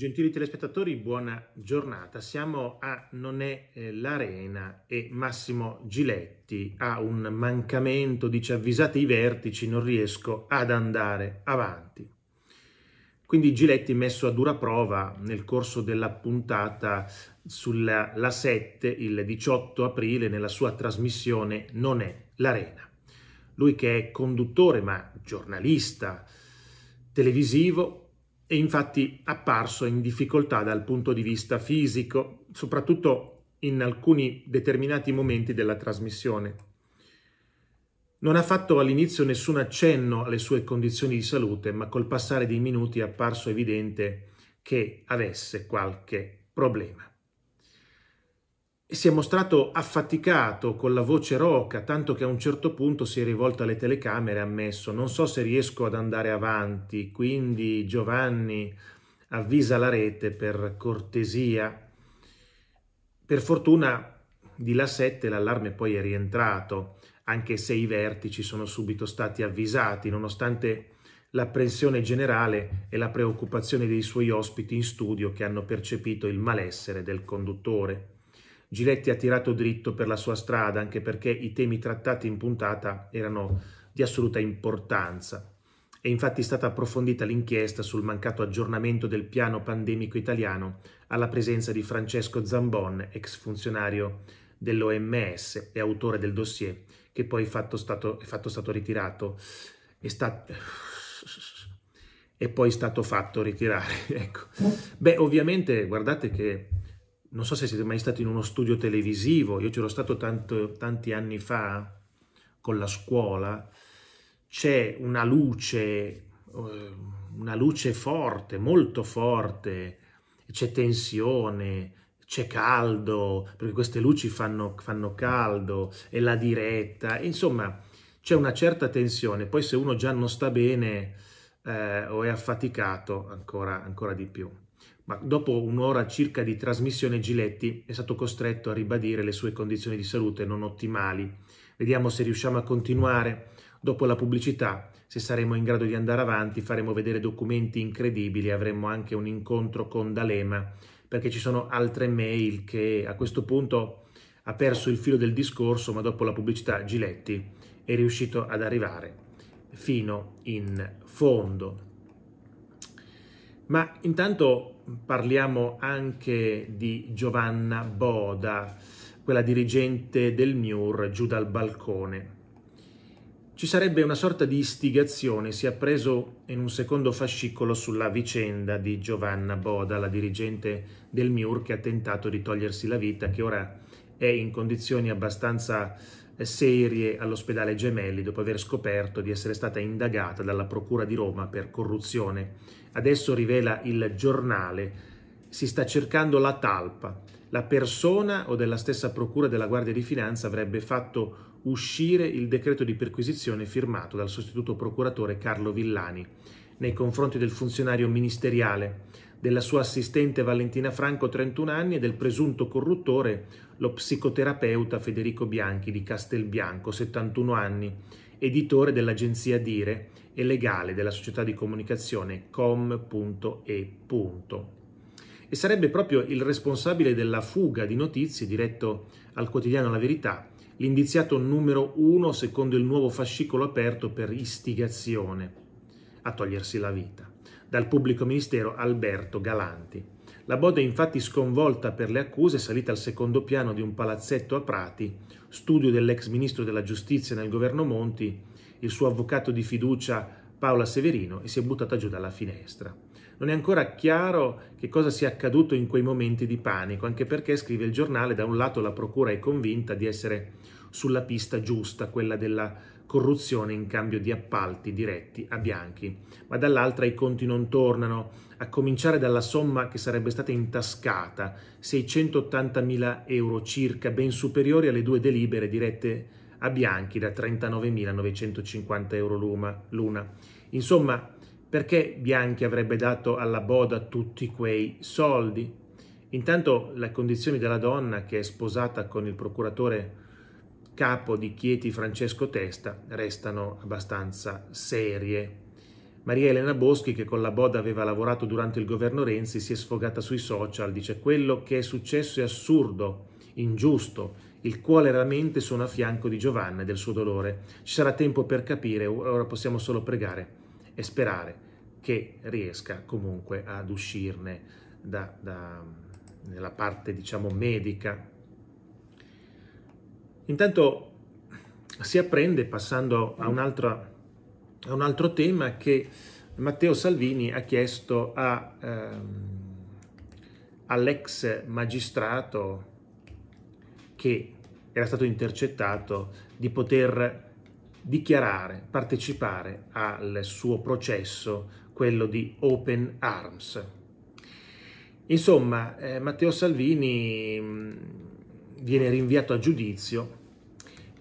Gentili telespettatori, buona giornata. Siamo a Non è eh, l'arena e Massimo Giletti ha un mancamento, dice avvisate i vertici, non riesco ad andare avanti. Quindi Giletti messo a dura prova nel corso della puntata sulla La 7 il 18 aprile nella sua trasmissione Non è l'arena. Lui che è conduttore ma giornalista televisivo, è infatti apparso in difficoltà dal punto di vista fisico, soprattutto in alcuni determinati momenti della trasmissione. Non ha fatto all'inizio nessun accenno alle sue condizioni di salute, ma col passare dei minuti è apparso evidente che avesse qualche problema e si è mostrato affaticato con la voce roca, tanto che a un certo punto si è rivolto alle telecamere e ha ammesso non so se riesco ad andare avanti, quindi Giovanni avvisa la rete per cortesia. Per fortuna di là 7 l'allarme poi è rientrato, anche se i vertici sono subito stati avvisati, nonostante l'apprensione generale e la preoccupazione dei suoi ospiti in studio che hanno percepito il malessere del conduttore. Giletti ha tirato dritto per la sua strada, anche perché i temi trattati in puntata erano di assoluta importanza. È infatti stata approfondita l'inchiesta sul mancato aggiornamento del piano pandemico italiano alla presenza di Francesco Zambon, ex funzionario dell'OMS e autore del dossier, che poi fatto stato, è fatto stato ritirato. È stato è poi stato fatto ritirare. Ecco. Beh, ovviamente guardate che non so se siete mai stati in uno studio televisivo, io c'ero stato tanto, tanti anni fa con la scuola, c'è una luce, eh, una luce forte, molto forte, c'è tensione, c'è caldo, perché queste luci fanno, fanno caldo, e la diretta, insomma c'è una certa tensione, poi se uno già non sta bene eh, o è affaticato ancora, ancora di più ma dopo un'ora circa di trasmissione Giletti è stato costretto a ribadire le sue condizioni di salute non ottimali. Vediamo se riusciamo a continuare dopo la pubblicità, se saremo in grado di andare avanti, faremo vedere documenti incredibili, avremo anche un incontro con D'Alema, perché ci sono altre mail che a questo punto ha perso il filo del discorso, ma dopo la pubblicità Giletti è riuscito ad arrivare fino in fondo. Ma intanto parliamo anche di Giovanna Boda, quella dirigente del MIUR giù dal balcone. Ci sarebbe una sorta di istigazione, si è preso in un secondo fascicolo sulla vicenda di Giovanna Boda, la dirigente del MIUR che ha tentato di togliersi la vita, che ora è in condizioni abbastanza serie all'ospedale Gemelli dopo aver scoperto di essere stata indagata dalla Procura di Roma per corruzione. Adesso rivela il giornale, si sta cercando la talpa. La persona o della stessa Procura della Guardia di Finanza avrebbe fatto uscire il decreto di perquisizione firmato dal sostituto procuratore Carlo Villani nei confronti del funzionario ministeriale della sua assistente Valentina Franco, 31 anni, e del presunto corruttore, lo psicoterapeuta Federico Bianchi di Castelbianco, 71 anni, editore dell'agenzia Dire e legale della società di comunicazione com.e. E sarebbe proprio il responsabile della fuga di notizie diretto al quotidiano La Verità, l'indiziato numero uno secondo il nuovo fascicolo aperto per istigazione a togliersi la vita dal pubblico ministero Alberto Galanti. La Bode infatti sconvolta per le accuse, è salita al secondo piano di un palazzetto a Prati, studio dell'ex ministro della giustizia nel governo Monti, il suo avvocato di fiducia Paola Severino, e si è buttata giù dalla finestra. Non è ancora chiaro che cosa sia accaduto in quei momenti di panico, anche perché, scrive il giornale, da un lato la procura è convinta di essere sulla pista giusta, quella della corruzione in cambio di appalti diretti a bianchi, ma dall'altra i conti non tornano, a cominciare dalla somma che sarebbe stata intascata, 680.000 euro circa, ben superiori alle due delibere dirette a bianchi da 39.950 euro l'una. Insomma, perché Bianchi avrebbe dato alla Boda tutti quei soldi? Intanto la condizione della donna che è sposata con il procuratore capo di Chieti Francesco Testa restano abbastanza serie. Maria Elena Boschi, che con la Boda aveva lavorato durante il governo Renzi, si è sfogata sui social, dice quello che è successo è assurdo, ingiusto, il cuore e la mente sono a fianco di Giovanna e del suo dolore. Ci sarà tempo per capire, ora possiamo solo pregare e sperare che riesca comunque ad uscirne da, da, nella parte diciamo medica Intanto si apprende, passando a un altro, a un altro tema, che Matteo Salvini ha chiesto a, ehm, all'ex magistrato che era stato intercettato di poter dichiarare, partecipare al suo processo, quello di Open Arms. Insomma, eh, Matteo Salvini mh, viene rinviato a giudizio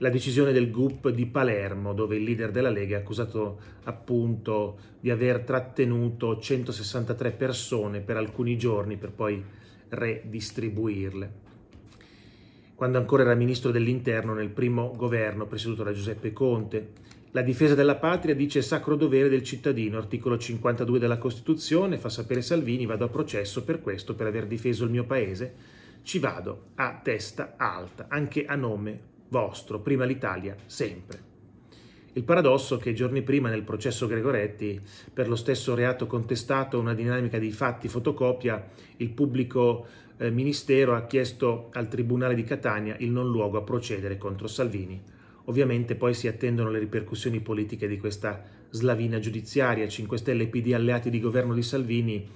la decisione del GUP di Palermo, dove il leader della Lega è accusato appunto di aver trattenuto 163 persone per alcuni giorni per poi redistribuirle. Quando ancora era ministro dell'interno nel primo governo presieduto da Giuseppe Conte, la difesa della patria dice sacro dovere del cittadino, articolo 52 della Costituzione, fa sapere Salvini, vado a processo per questo, per aver difeso il mio paese, ci vado a testa alta, anche a nome vostro, prima l'Italia, sempre. Il paradosso che giorni prima nel processo Gregoretti, per lo stesso reato contestato, una dinamica dei fatti fotocopia, il pubblico eh, ministero ha chiesto al Tribunale di Catania il non luogo a procedere contro Salvini. Ovviamente poi si attendono le ripercussioni politiche di questa slavina giudiziaria. 5 Stelle e PD alleati di governo di Salvini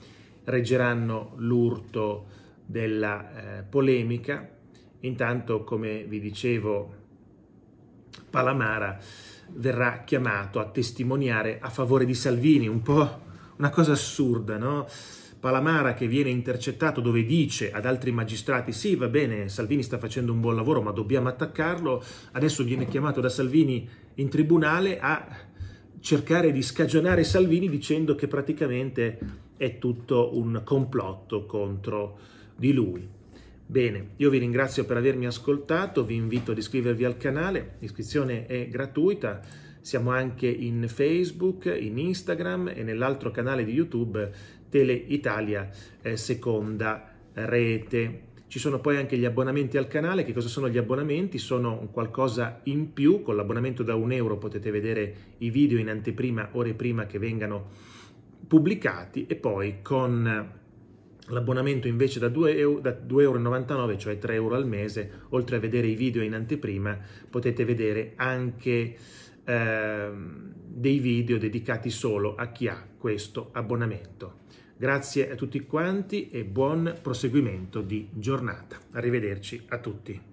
reggeranno l'urto della eh, polemica Intanto, come vi dicevo, Palamara verrà chiamato a testimoniare a favore di Salvini, un po' una cosa assurda, no? Palamara che viene intercettato dove dice ad altri magistrati sì va bene Salvini sta facendo un buon lavoro ma dobbiamo attaccarlo, adesso viene chiamato da Salvini in tribunale a cercare di scagionare Salvini dicendo che praticamente è tutto un complotto contro di lui. Bene, io vi ringrazio per avermi ascoltato, vi invito ad iscrivervi al canale, l'iscrizione è gratuita, siamo anche in Facebook, in Instagram e nell'altro canale di YouTube Tele Italia eh, Seconda Rete. Ci sono poi anche gli abbonamenti al canale, che cosa sono gli abbonamenti? Sono qualcosa in più, con l'abbonamento da un euro potete vedere i video in anteprima, ore prima che vengano pubblicati e poi con L'abbonamento invece da 2,99 euro, cioè 3 euro al mese, oltre a vedere i video in anteprima, potete vedere anche eh, dei video dedicati solo a chi ha questo abbonamento. Grazie a tutti quanti e buon proseguimento di giornata. Arrivederci a tutti.